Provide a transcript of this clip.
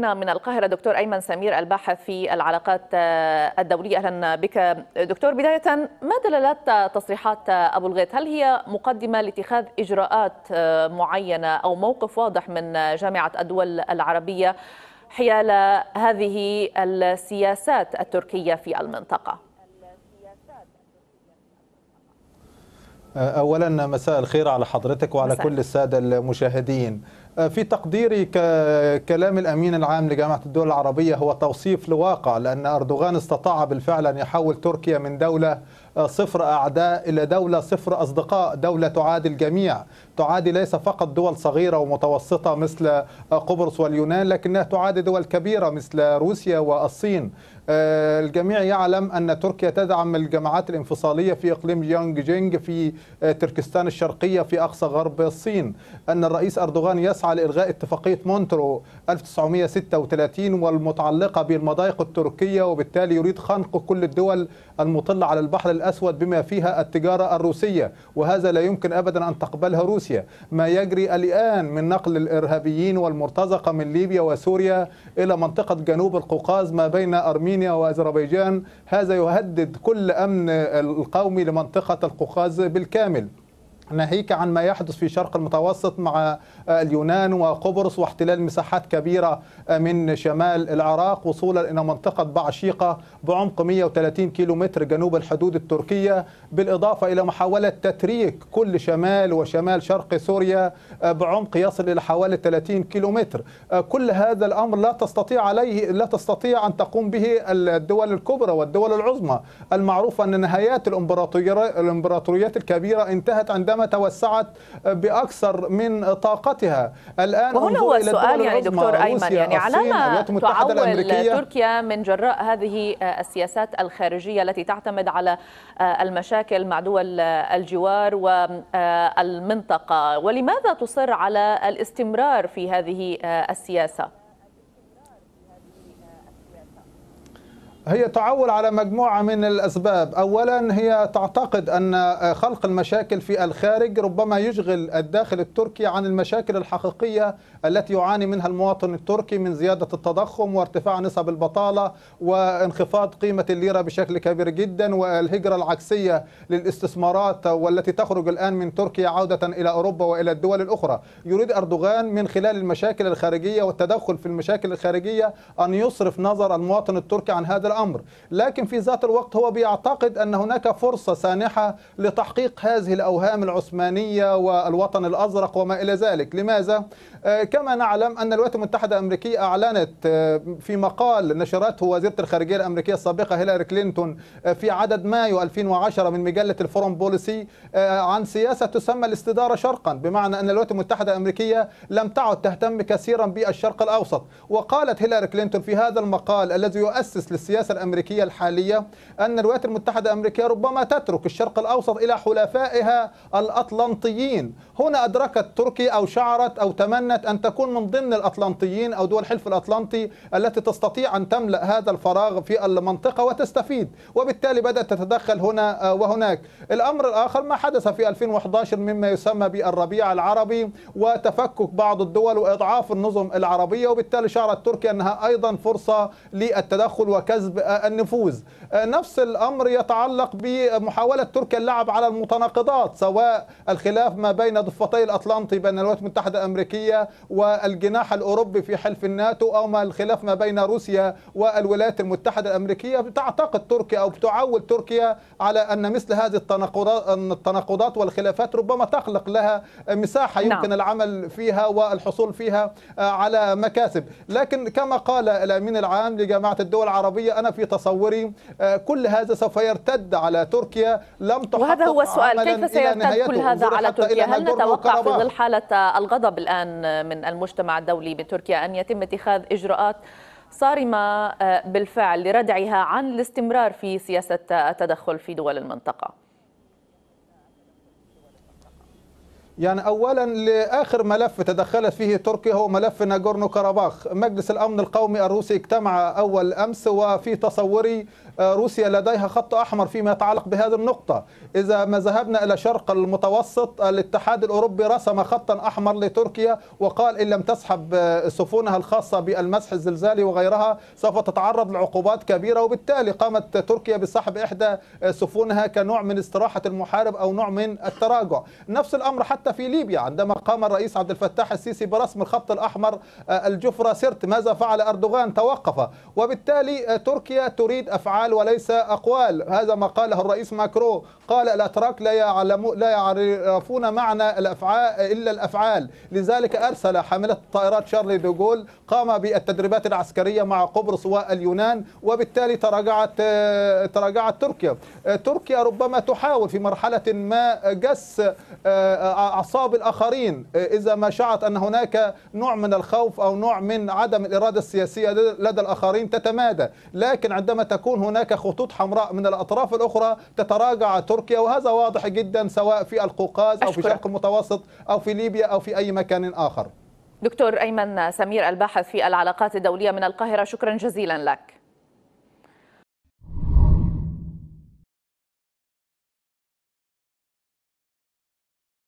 ضيفنا من القاهرة دكتور أيمن سمير الباحث في العلاقات آه، الدولية أهلا بك دكتور بداية ما دلالات تصريحات أبو الغيط هل هي مقدمة لاتخاذ إجراءات آه، معينة أو موقف واضح من جامعة الدول العربية حيال هذه السياسات التركية في المنطقة؟ آه، اولا مساء الخير على حضرتك وعلى مساء. كل الساده المشاهدين في تقديري كلام الأمين العام لجامعة الدول العربية هو توصيف لواقع لأن أردوغان استطاع بالفعل أن يحول تركيا من دولة آه، صفر أعداء إلى دولة صفر أصدقاء دولة تعادي الجميع تعادي ليس فقط دول صغيرة ومتوسطة مثل آه، قبرص واليونان لكنها تعادي دول كبيرة مثل روسيا والصين آه، الجميع يعلم أن تركيا تدعم الجماعات الانفصالية في إقليم يونج جينج في تركستان الشرقية في أقصى غرب الصين أن الرئيس أردوغان يسعى لإلغاء اتفاقية مونترو 1936 والمتعلقة بالمضايق التركية وبالتالي يريد خنق كل الدول المطلة على البحر الأسود بما فيها التجارة الروسية وهذا لا يمكن أبدا أن تقبلها روسيا ما يجري الآن من نقل الإرهابيين والمرتزقة من ليبيا وسوريا إلى منطقة جنوب القوقاز ما بين أرمينيا وأذربيجان هذا يهدد كل أمن القومي لمنطقة القوقاز بالكامل ناهيك عن ما يحدث في شرق المتوسط مع آه، اليونان وقبرص واحتلال مساحات كبيرة آه، من شمال العراق وصولا إلى منطقة بعشيقة بعمق 130 كيلومتر جنوب الحدود التركية بالإضافة إلى محاولة تتريك كل شمال وشمال شرق سوريا آه، بعمق يصل إلى حوالي 30 كيلومتر كل هذا الأمر لا تستطيع عليه لا تستطيع أن تقوم به الدول الكبرى والدول العظمى المعروف أن نهايات الإمبراطوريات الكبيرة انتهت عندما العالم توسعت بأكثر من طاقتها الآن وهنا هو السؤال يعني دكتور أيمن يعني على ما تعول تركيا من جراء هذه آه، السياسات الخارجية التي تعتمد على آه، المشاكل مع دول آه، الجوار والمنطقة ولماذا تصر على الاستمرار في هذه السياسة؟ هي تعول على مجموعة من الأسباب أولا هي تعتقد أن خلق المشاكل في الخارج ربما يشغل الداخل التركي عن المشاكل الحقيقية التي يعاني منها المواطن التركي من زيادة التضخم وارتفاع نسب البطالة وانخفاض قيمة الليرة بشكل كبير جدا والهجرة العكسية للاستثمارات والتي تخرج الآن من تركيا عودة إلى أوروبا وإلى الدول الأخرى يريد أردوغان من خلال المشاكل الخارجية والتدخل في المشاكل الخارجية أن يصرف نظر المواطن التركي عن هذا الأمر الأمر لكن في ذات الوقت هو بيعتقد أن هناك فرصة سانحة لتحقيق هذه الأوهام العثمانية والوطن الأزرق وما إلى ذلك لماذا؟ آه، كما نعلم أن الولايات المتحدة الأمريكية أعلنت آه، في مقال نشرته وزيرة الخارجية الأمريكية السابقة هيلاري كلينتون آه، في عدد مايو 2010 من مجلة الفورم بوليسي عن سياسة تسمى الاستدارة شرقا بمعنى أن الولايات المتحدة الأمريكية لم تعد تهتم كثيرا بالشرق الأوسط وقالت هيلاري كلينتون في هذا المقال الذي يؤسس للسياسة السياسة الأمريكية الحالية أن الولايات المتحدة الأمريكية ربما تترك الشرق الأوسط إلى حلفائها الأطلنطيين هنا أدركت تركيا أو شعرت أو تمنت أن تكون من ضمن الأطلنطيين أو دول حلف الأطلنطي التي تستطيع أن تملأ هذا الفراغ في المنطقة وتستفيد وبالتالي بدأت تتدخل هنا آه، وهناك الأمر الآخر ما حدث في 2011 مما يسمى بالربيع العربي وتفكك بعض الدول وإضعاف النظم العربية وبالتالي شعرت تركيا أنها أيضا فرصة للتدخل وكسب حزب آه، النفوذ آه، نفس الأمر يتعلق بمحاولة تركيا اللعب على المتناقضات سواء الخلاف ما بين ضفتي الأطلنطي بين الولايات المتحدة الأمريكية والجناح الأوروبي في حلف الناتو أو ما الخلاف ما بين روسيا والولايات المتحدة الأمريكية بتعتقد تركيا أو بتعول تركيا على أن مثل هذه التناقضات والخلافات ربما تخلق لها مساحة نعم. يمكن نعم. العمل فيها والحصول فيها آه، على مكاسب لكن كما قال الأمين العام لجامعة الدول العربية أنا في تصوري آه، كل هذا سوف يرتد على تركيا لم تحقق وهذا هو السؤال كيف سيرتد كل هذا على تركيا هل نتوقع في ظل حالة الغضب الآن من المجتمع الدولي بتركيا أن يتم اتخاذ إجراءات صارمة آه، بالفعل لردعها عن الاستمرار في سياسة التدخل في دول المنطقة يعني أولا لآخر ملف تدخلت فيه تركيا هو ملف ناغورنو كاراباخ مجلس الأمن القومي الروسي اجتمع أول أمس وفي تصوري آه، روسيا لديها خط أحمر فيما يتعلق بهذه النقطة إذا ما ذهبنا إلى شرق المتوسط الاتحاد الأوروبي رسم خطا أحمر لتركيا وقال إن لم تسحب آه، سفنها الخاصة بالمسح الزلزالي وغيرها سوف تتعرض لعقوبات كبيرة وبالتالي قامت تركيا بسحب إحدى آه، سفنها كنوع من استراحة المحارب أو نوع من التراجع نفس الأمر حتى حتى في ليبيا عندما قام الرئيس عبد الفتاح السيسي برسم الخط الأحمر آه، الجفرة سرت ماذا فعل أردوغان توقف وبالتالي آه، تركيا تريد أفعال وليس أقوال هذا ما قاله الرئيس ماكرو قال الأتراك لا يعلم لا يعرفون معنى الأفعال إلا الأفعال لذلك أرسل حاملة الطائرات شارلي دوغول قام بالتدريبات العسكرية مع قبرص واليونان وبالتالي تراجعت تراجعت تركيا تركيا ربما تحاول في مرحلة ما جس آه، أعصاب الآخرين إذا ما شعت أن هناك نوع من الخوف أو نوع من عدم الإرادة السياسية لدى الآخرين تتمادى لكن عندما تكون هناك خطوط حمراء من الأطراف الأخرى تتراجع تركيا تركيا وهذا واضح جدا سواء في القوقاز أو في الشرق المتوسط أو في ليبيا أو في أي مكان آخر دكتور أيمن سمير الباحث في العلاقات الدولية من القاهرة شكرا جزيلا لك